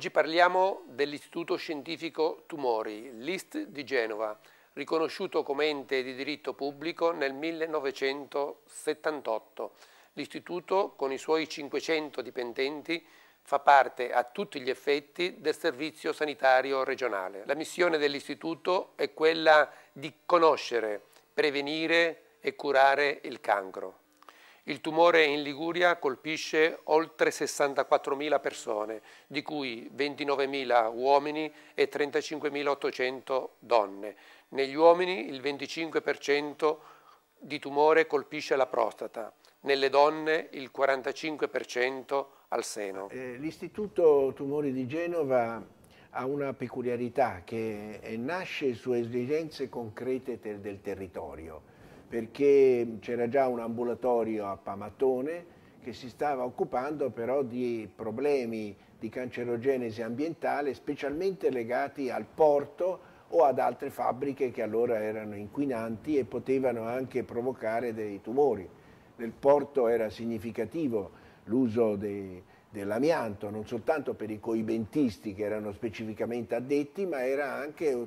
Oggi parliamo dell'Istituto Scientifico Tumori, l'IST di Genova, riconosciuto come ente di diritto pubblico nel 1978. L'istituto, con i suoi 500 dipendenti, fa parte a tutti gli effetti del Servizio Sanitario Regionale. La missione dell'Istituto è quella di conoscere, prevenire e curare il cancro. Il tumore in Liguria colpisce oltre 64.000 persone, di cui 29.000 uomini e 35.800 donne. Negli uomini il 25% di tumore colpisce la prostata, nelle donne il 45% al seno. Eh, L'Istituto Tumori di Genova ha una peculiarità che nasce su esigenze concrete del territorio perché c'era già un ambulatorio a Pamatone che si stava occupando però di problemi di cancerogenesi ambientale specialmente legati al porto o ad altre fabbriche che allora erano inquinanti e potevano anche provocare dei tumori. Nel porto era significativo l'uso dei, dell'amianto, non soltanto per i coibentisti che erano specificamente addetti, ma era anche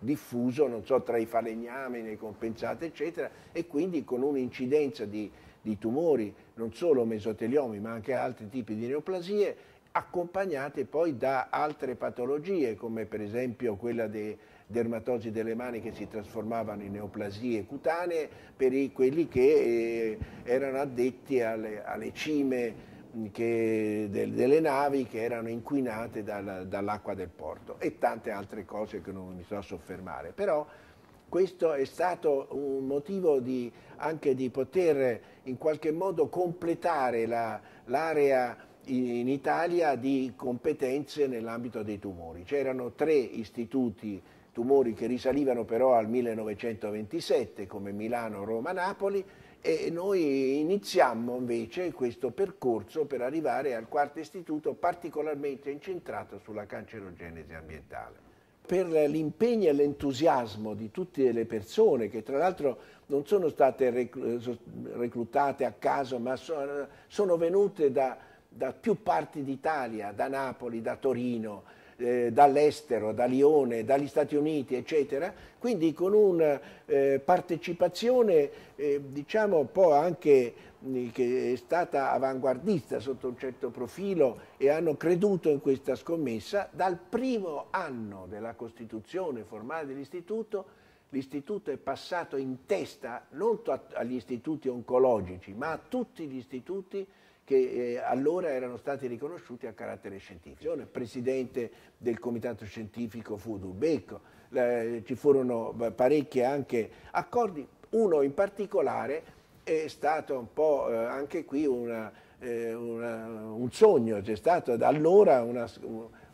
diffuso so, tra i falegnami, nei compensati, eccetera, e quindi con un'incidenza di, di tumori, non solo mesoteliomi, ma anche altri tipi di neoplasie, accompagnate poi da altre patologie, come per esempio quella dei dermatosi delle mani che si trasformavano in neoplasie cutanee, per i, quelli che eh, erano addetti alle, alle cime che, del, delle navi che erano inquinate dal, dall'acqua del porto e tante altre cose che non mi so soffermare. Però questo è stato un motivo di, anche di poter in qualche modo completare l'area in Italia di competenze nell'ambito dei tumori. C'erano tre istituti tumori che risalivano però al 1927 come Milano, Roma, Napoli e noi iniziammo invece questo percorso per arrivare al quarto istituto particolarmente incentrato sulla cancerogenesi ambientale. Per l'impegno e l'entusiasmo di tutte le persone che tra l'altro non sono state reclutate a caso ma sono venute da, da più parti d'Italia, da Napoli, da Torino, eh, dall'estero, da Lione, dagli Stati Uniti, eccetera, quindi con una eh, partecipazione eh, diciamo un po' anche mm, che è stata avanguardista sotto un certo profilo e hanno creduto in questa scommessa, dal primo anno della costituzione formale dell'istituto l'istituto è passato in testa non agli istituti oncologici ma a tutti gli istituti che eh, allora erano stati riconosciuti a carattere scientifico. Il presidente del comitato scientifico fu Dubecco, eh, ci furono parecchi anche accordi, uno in particolare è stato un po' eh, anche qui una, eh, una, un sogno, c'è stata da allora una,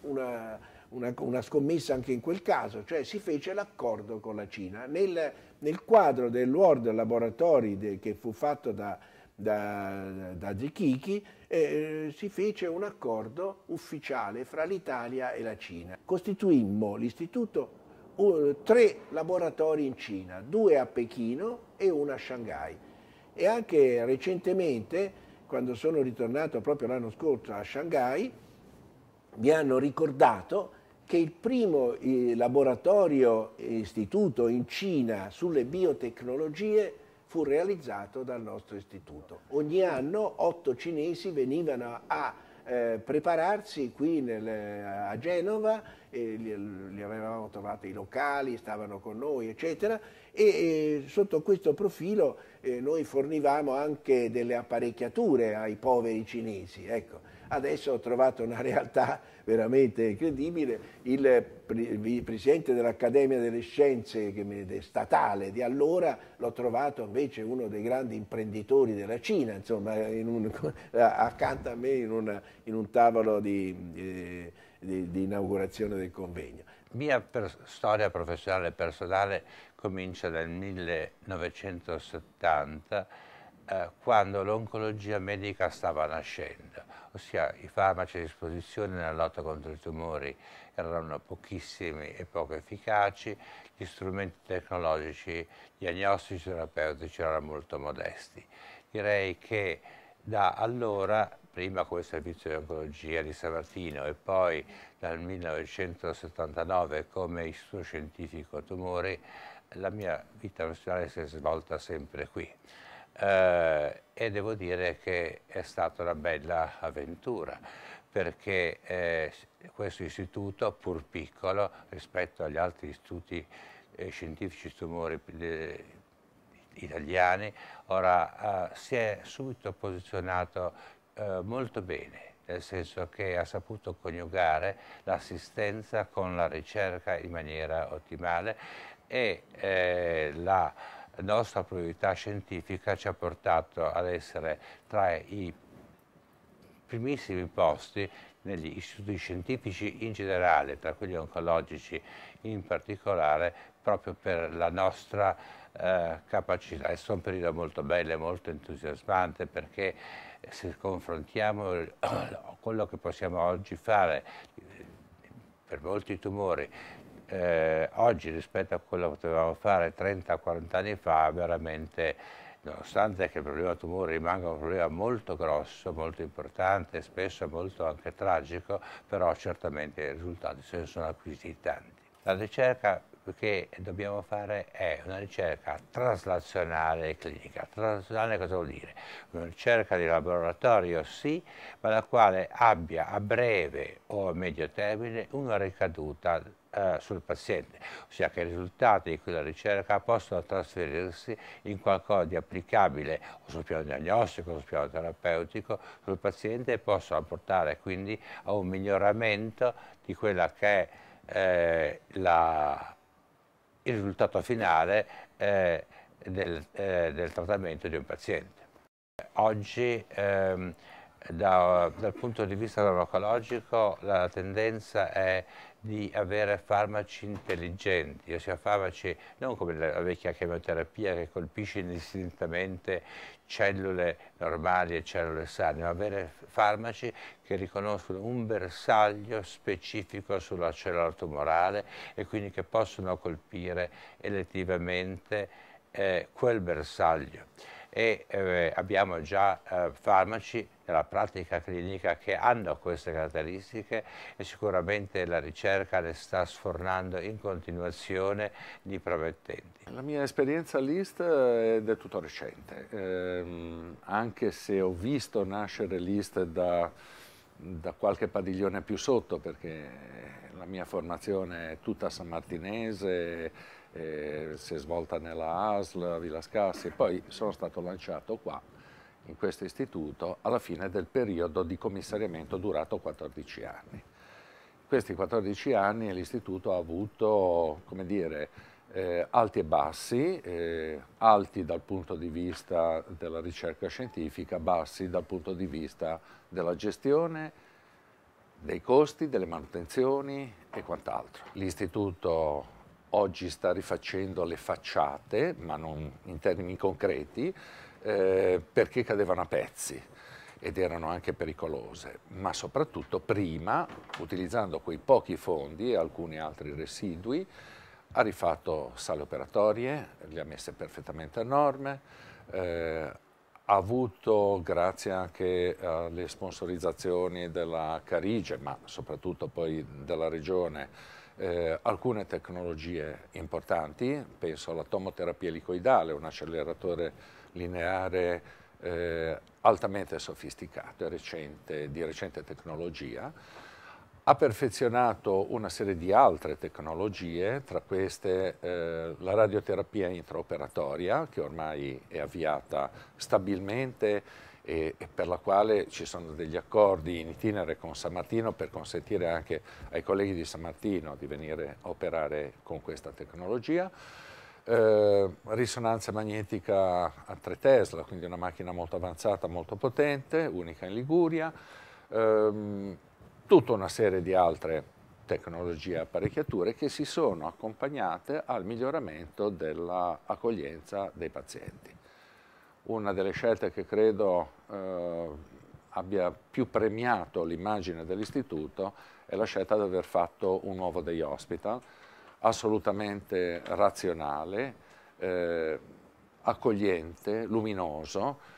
una, scommessa anche in quel caso, cioè si fece l'accordo con la Cina. Nel, nel quadro del World Laboratory de, che fu fatto da da, da Zichichi, eh, si fece un accordo ufficiale fra l'Italia e la Cina. Costituimmo l'istituto un, tre laboratori in Cina, due a Pechino e uno a Shanghai. E anche recentemente, quando sono ritornato proprio l'anno scorso a Shanghai, mi hanno ricordato che il primo eh, laboratorio istituto in Cina sulle biotecnologie fu realizzato dal nostro istituto. Ogni anno otto cinesi venivano a eh, prepararsi qui nel, a Genova, li, li, avevamo trovati i locali, stavano con noi, eccetera, e, e sotto questo profilo eh, noi fornivamo anche delle apparecchiature ai poveri cinesi. Ecco. Adesso ho trovato una realtà veramente incredibile. Il, presidente dell'Accademia delle Scienze statale di allora l'ho trovato invece uno dei grandi imprenditori della Cina, insomma, in un, accanto a me in, una, in un tavolo di, di, di inaugurazione del convegno. Mia per, storia professionale e personale comincia nel 1970 eh, quando l'oncologia medica stava nascendo ossia i farmaci a disposizione nella lotta contro i tumori erano pochissimi e poco efficaci, gli strumenti tecnologici diagnostici e terapeutici erano molto modesti. Direi che da allora, prima come servizio di oncologia di San Martino e poi dal 1979 come istituto scientifico tumori, la mia vita professionale si è svolta sempre qui eh, e devo dire che è stata una bella avventura perché eh, questo istituto, pur piccolo rispetto agli altri istituti eh, scientifici tumori eh, italiani, ora eh, si è subito posizionato eh, molto bene nel senso che ha saputo coniugare l'assistenza con la ricerca in maniera ottimale e eh, la nostra priorità scientifica ci ha portato ad essere tra i primissimi posti negli istituti scientifici in generale, tra quelli oncologici in particolare, proprio per la nostra eh, capacità. È un periodo molto bello e molto entusiasmante perché eh, se confrontiamo quello che possiamo oggi fare eh, per molti tumori eh, oggi rispetto a quello che potevamo fare 30-40 anni fa veramente nonostante che il problema tumore rimanga un problema molto grosso, molto importante, spesso molto anche tragico, però certamente i risultati se ne sono acquisiti tanti. La ricerca che dobbiamo fare è una ricerca traslazionale e clinica. Traslazionale cosa vuol dire? Una ricerca di laboratorio sì, ma la quale abbia a breve o a medio termine una ricaduta eh, sul paziente, ossia che i risultati di quella ricerca possono trasferirsi in qualcosa di applicabile sul piano diagnostico, sul piano terapeutico, sul paziente e possono portare quindi a un miglioramento di quella che è eh, la, il risultato finale eh, del, eh, del, trattamento di un paziente. Oggi ehm, da, dal punto di vista farmacologico la tendenza è di avere farmaci intelligenti, ossia farmaci non come la vecchia chemioterapia che colpisce indistintamente cellule normali e cellule sane, ma avere farmaci che riconoscono un bersaglio specifico sulla cellula tumorale e quindi che possono colpire elettivamente eh, quel bersaglio e eh, abbiamo già eh, farmaci nella pratica clinica che hanno queste caratteristiche e sicuramente la ricerca ne sta sfornando in continuazione di promettenti. La mia esperienza all'IST eh, è del tutto recente, eh, anche se ho visto nascere l'IST da, da qualche padiglione più sotto perché la mia formazione è tutta sammartinese, eh, si è svolta nella ASL a Villa Scassi e poi sono stato lanciato qua in questo istituto alla fine del periodo di commissariamento durato 14 anni. In questi 14 anni l'istituto ha avuto, come dire, eh, alti e bassi, eh, alti dal punto di vista della ricerca scientifica, bassi dal punto di vista della gestione, dei costi, delle manutenzioni e quant'altro. L'istituto oggi sta rifacendo le facciate, ma non in termini concreti, eh, perché cadevano a pezzi ed erano anche pericolose, ma soprattutto prima, utilizzando quei pochi fondi e alcuni altri residui, ha rifatto sale operatorie, le ha messe perfettamente a norme, eh, ha avuto, grazie anche alle sponsorizzazioni della Carige, ma soprattutto poi della Regione, eh, alcune tecnologie importanti, penso alla tomoterapia licoidale, un acceleratore lineare eh, altamente sofisticato e recente, di recente tecnologia, ha perfezionato una serie di altre tecnologie, tra queste eh, la radioterapia intraoperatoria, che ormai è avviata stabilmente e, per la quale ci sono degli accordi in itinere con San Martino per consentire anche ai colleghi di San Martino di venire a operare con questa tecnologia. Eh, risonanza magnetica a 3 Tesla, quindi una macchina molto avanzata, molto potente, unica in Liguria, ehm, tutta una serie di altre tecnologie e apparecchiature che si sono accompagnate al miglioramento dell'accoglienza dei pazienti una delle scelte che credo eh, abbia più premiato l'immagine dell'istituto è la scelta di aver fatto un nuovo day hospital, assolutamente razionale, eh, accogliente, luminoso,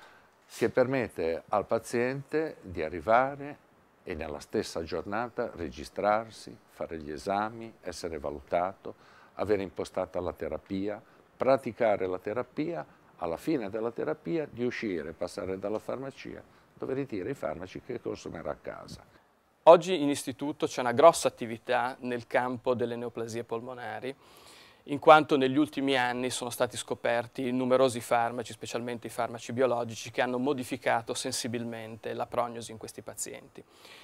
che permette al paziente di arrivare e nella stessa giornata registrarsi, fare gli esami, essere valutato, avere impostata la terapia, praticare la terapia alla fine della terapia di uscire, passare dalla farmacia dove ritira i farmaci che consumerà a casa. Oggi in istituto c'è una grossa attività nel campo delle neoplasie polmonari in quanto negli ultimi anni sono stati scoperti numerosi farmaci, specialmente i farmaci biologici, che hanno modificato sensibilmente la prognosi in questi pazienti.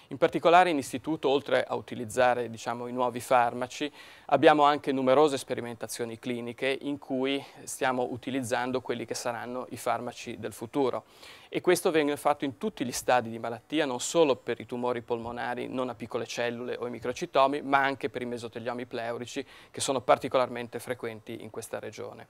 In particolare in istituto, oltre a utilizzare diciamo, i nuovi farmaci, abbiamo anche numerose sperimentazioni cliniche in cui stiamo utilizzando quelli che saranno i farmaci del futuro. E questo viene fatto in tutti gli stadi di malattia, non solo per i tumori polmonari non a piccole cellule o i microcitomi, ma anche per i mesoteliomi pleurici, che sono particolarmente estremamente frequenti in questa regione.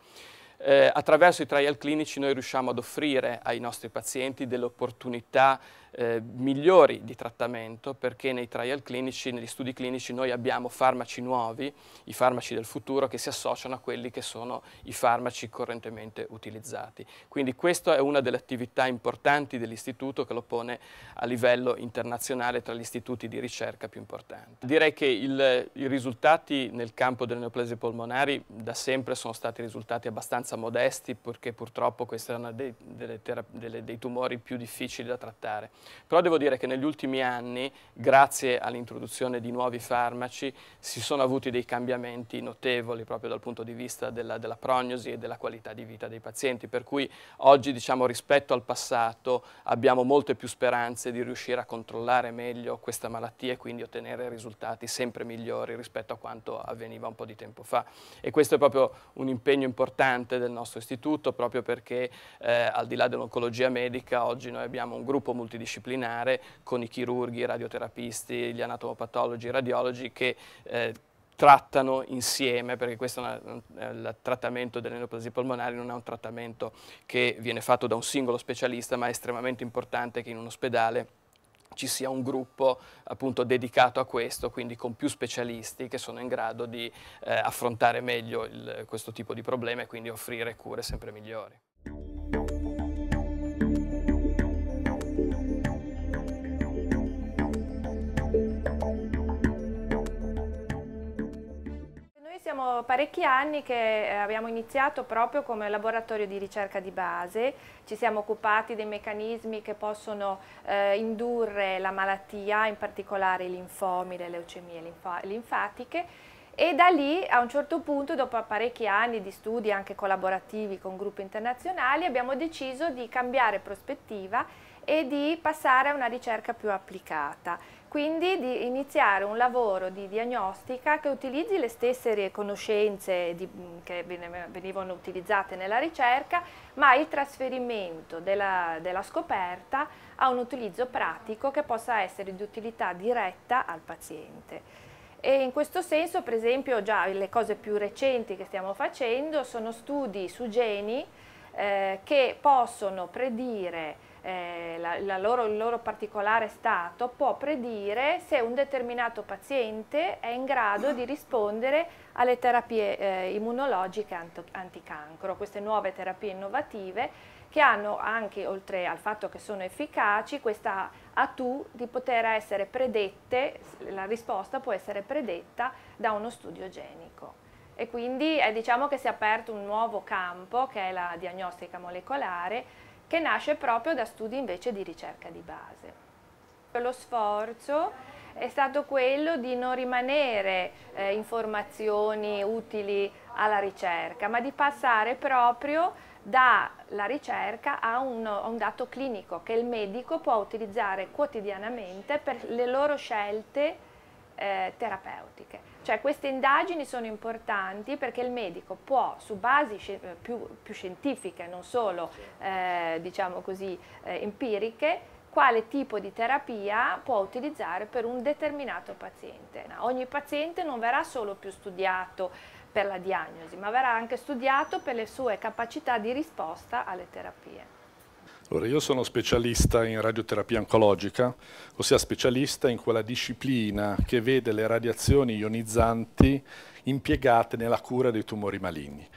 Eh, attraverso i trial clinici noi riusciamo ad offrire ai nostri pazienti delle opportunità eh, migliori di trattamento perché nei trial clinici, negli studi clinici noi abbiamo farmaci nuovi, i farmaci del futuro che si associano a quelli che sono i farmaci correntemente utilizzati. Quindi questa è una delle attività importanti dell'istituto che lo pone a livello internazionale tra gli istituti di ricerca più importanti. Direi che il, i risultati nel campo delle neoplasie polmonari da sempre sono stati risultati abbastanza modesti perché purtroppo questi erano dei, delle delle, dei tumori più difficili da trattare. Però devo dire che negli ultimi anni, grazie all'introduzione di nuovi farmaci, si sono avuti dei cambiamenti notevoli proprio dal punto di vista della, della prognosi e della qualità di vita dei pazienti, per cui oggi diciamo, rispetto al passato abbiamo molte più speranze di riuscire a controllare meglio questa malattia e quindi ottenere risultati sempre migliori rispetto a quanto avveniva un po' di tempo fa. E questo è proprio un impegno importante del nostro istituto, proprio perché eh, al di là dell'oncologia medica oggi noi abbiamo un gruppo multidisciplinare multidisciplinare con i chirurghi, i radioterapisti, gli anatomopatologi, i radiologi che eh, trattano insieme, perché questo una, il trattamento delle neoplasie polmonari non è un trattamento che viene fatto da un singolo specialista, ma è estremamente importante che in un ospedale ci sia un gruppo appunto dedicato a questo, quindi con più specialisti che sono in grado di eh, affrontare meglio il, questo tipo di problema e quindi offrire cure sempre migliori. parecchi anni che eh, abbiamo iniziato proprio come laboratorio di ricerca di base, ci siamo occupati dei meccanismi che possono eh, indurre la malattia, in particolare i linfomi, le leucemie linfa linfatiche e da lì a un certo punto, dopo parecchi anni di studi anche collaborativi con gruppi internazionali, abbiamo deciso di cambiare prospettiva e di passare a una ricerca più applicata quindi di iniziare un lavoro di diagnostica che utilizzi le stesse conoscenze di, che venivano utilizzate nella ricerca, ma il trasferimento della, della scoperta a un utilizzo pratico che possa essere di utilità diretta al paziente. E in questo senso, per esempio, già le cose più recenti che stiamo facendo sono studi su geni eh, che possono predire eh, la, la loro, il loro particolare stato, può predire se un determinato paziente è in grado di rispondere alle terapie eh, immunologiche anto, anticancro, queste nuove terapie innovative che hanno anche, oltre al fatto che sono efficaci, questa ATU di poter essere predette, la risposta può essere predetta da uno studio genico. E quindi eh, diciamo che si è aperto un nuovo campo che è la diagnostica molecolare che nasce proprio da studi invece di ricerca di base. Lo sforzo è stato quello di non rimanere eh, informazioni utili alla ricerca, ma di passare proprio dalla ricerca a un, a un, dato clinico che il medico può utilizzare quotidianamente per le loro scelte eh, terapeutiche. Cioè queste indagini sono importanti perché il medico può su basi eh, più, più scientifiche, non solo certo. eh, diciamo così, eh, empiriche, quale tipo di terapia può utilizzare per un determinato paziente. No, ogni paziente non verrà solo più studiato per la diagnosi, ma verrà anche studiato per le sue capacità di risposta alle terapie. Allora, io sono specialista in radioterapia oncologica, ossia specialista in quella disciplina che vede le radiazioni ionizzanti impiegate nella cura dei tumori maligni.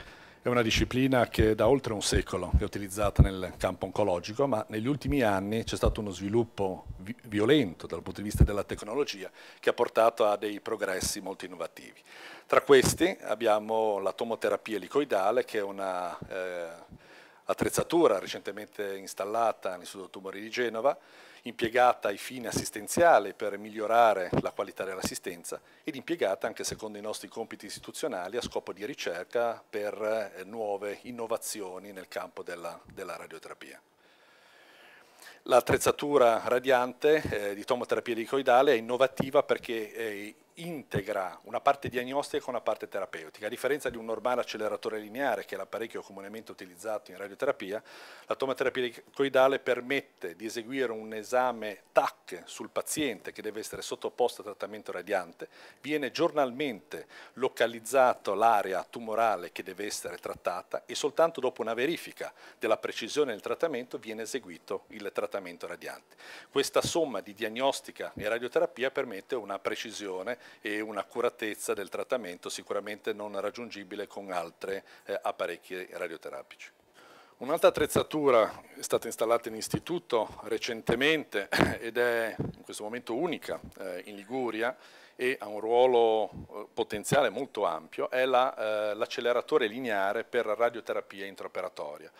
È una disciplina che da oltre un secolo è utilizzata nel campo oncologico, ma negli ultimi anni c'è stato uno sviluppo vi violento dal punto di vista della tecnologia che ha portato a dei progressi molto innovativi. Tra questi abbiamo la tomoterapia elicoidale, che è una... Eh, attrezzatura recentemente installata all'Istituto Tumori di Genova, impiegata ai fini assistenziali per migliorare la qualità dell'assistenza ed impiegata anche secondo i nostri compiti istituzionali a scopo di ricerca per eh, nuove innovazioni nel campo della, della radioterapia. L'attrezzatura radiante eh, di tomoterapia elicoidale è innovativa perché eh, integra una parte diagnostica con una parte terapeutica. A differenza di un normale acceleratore lineare, che è l'apparecchio comunemente utilizzato in radioterapia, la tomoterapia coidale permette di eseguire un esame TAC sul paziente che deve essere sottoposto a trattamento radiante, viene giornalmente localizzato l'area tumorale che deve essere trattata e soltanto dopo una verifica della precisione del trattamento viene eseguito il trattamento radiante. Questa somma di diagnostica e radioterapia permette una precisione e un'accuratezza del trattamento sicuramente non raggiungibile con altri eh, apparecchi radioterapici. Un'altra attrezzatura è stata installata in istituto recentemente eh, ed è in questo momento unica eh, in Liguria e ha un ruolo eh, potenziale molto ampio, è l'acceleratore la, eh, lineare per radioterapia intraoperatoria.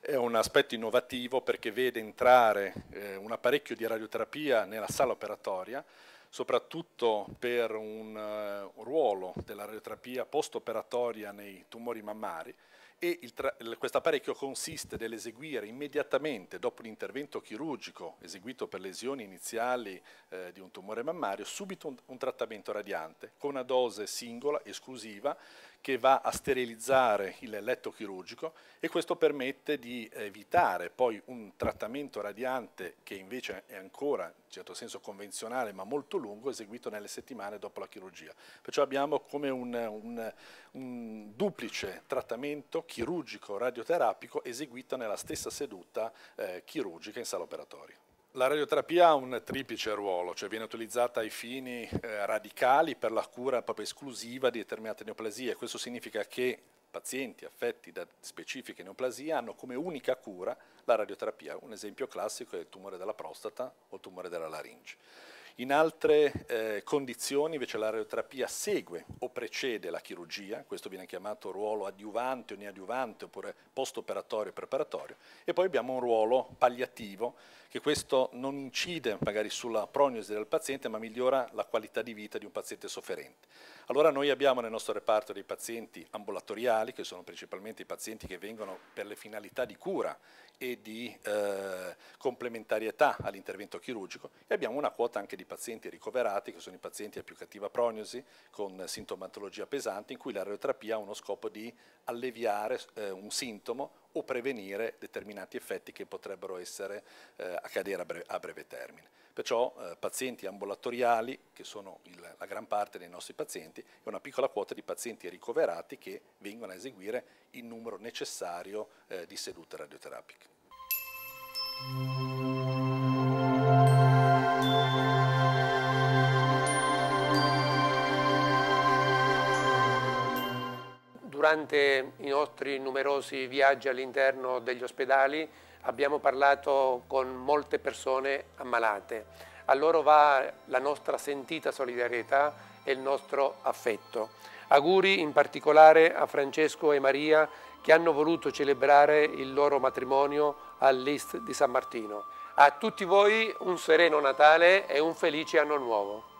È un aspetto innovativo perché vede entrare eh, un apparecchio di radioterapia nella sala operatoria soprattutto per eh, un ruolo della radioterapia post-operatoria nei tumori mammari, e questo apparecchio consiste nell'eseguire immediatamente dopo l'intervento chirurgico eseguito per lesioni iniziali eh, di un tumore mammario subito un, un, trattamento radiante con una dose singola, esclusiva, che va a sterilizzare il letto chirurgico e questo permette di evitare poi un trattamento radiante che invece è ancora in certo senso convenzionale ma molto lungo eseguito nelle settimane dopo la chirurgia. Perciò abbiamo come un, un, un duplice trattamento chirurgico radioterapico eseguita nella stessa seduta eh, chirurgica in sala operatoria. La radioterapia ha un triplice ruolo, cioè viene utilizzata ai fini eh, radicali per la cura proprio esclusiva di determinate neoplasie. Questo significa che pazienti affetti da specifiche neoplasie hanno come unica cura la radioterapia. Un esempio classico è il tumore della prostata o il tumore della laringe. In altre eh, condizioni invece la radioterapia segue o precede la chirurgia, questo viene chiamato ruolo adiuvante o neadiuvante oppure post-operatorio e preparatorio, e poi abbiamo un ruolo palliativo che questo non incide magari sulla prognosi del paziente ma migliora la qualità di vita di un paziente sofferente. Allora noi abbiamo nel nostro reparto dei pazienti ambulatoriali, che sono principalmente i pazienti che vengono per le finalità di cura e di eh, complementarietà all'intervento chirurgico, e abbiamo una quota anche di di pazienti ricoverati, che sono i pazienti a più cattiva prognosi, con sintomatologia pesante, in cui la radioterapia ha uno scopo di alleviare eh, un sintomo o prevenire determinati effetti che potrebbero essere, eh, accadere a breve, a breve, termine. Perciò eh, pazienti ambulatoriali, che sono il, la gran parte dei nostri pazienti, e una piccola quota di pazienti ricoverati che vengono a eseguire il numero necessario eh, di sedute radioterapiche. durante i nostri numerosi viaggi all'interno degli ospedali abbiamo parlato con molte persone ammalate. A loro va la nostra sentita solidarietà e il nostro affetto. Auguri in particolare a Francesco e Maria che hanno voluto celebrare il loro matrimonio all'Ist di San Martino. A tutti voi un sereno Natale e un felice anno nuovo.